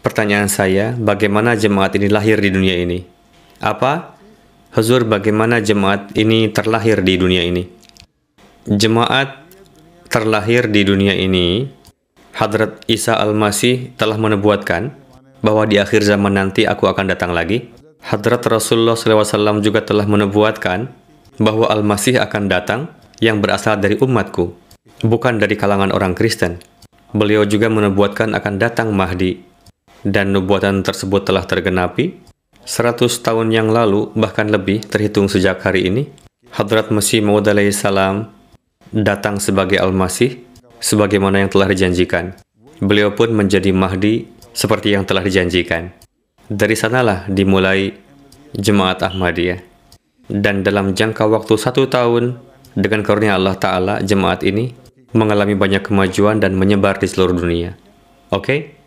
Pertanyaan saya, bagaimana jemaat ini lahir di dunia ini? Apa? Huzur, bagaimana jemaat ini terlahir di dunia ini? Jemaat terlahir di dunia ini, Hadrat Isa Al-Masih telah menebuatkan bahwa di akhir zaman nanti aku akan datang lagi. Hadrat Rasulullah SAW juga telah menebuatkan bahwa Al-Masih akan datang yang berasal dari umatku, bukan dari kalangan orang Kristen. Beliau juga menebuatkan akan datang Mahdi, dan nubuatan tersebut telah tergenapi, 100 tahun yang lalu, bahkan lebih terhitung sejak hari ini, Hadrat Mesih Maud salam datang sebagai Al-Masih, sebagaimana yang telah dijanjikan. Beliau pun menjadi Mahdi seperti yang telah dijanjikan. Dari sanalah dimulai Jemaat Ahmadiyah. Dan dalam jangka waktu satu tahun, dengan karunia Allah Ta'ala, jemaat ini mengalami banyak kemajuan dan menyebar di seluruh dunia. Oke? Okay?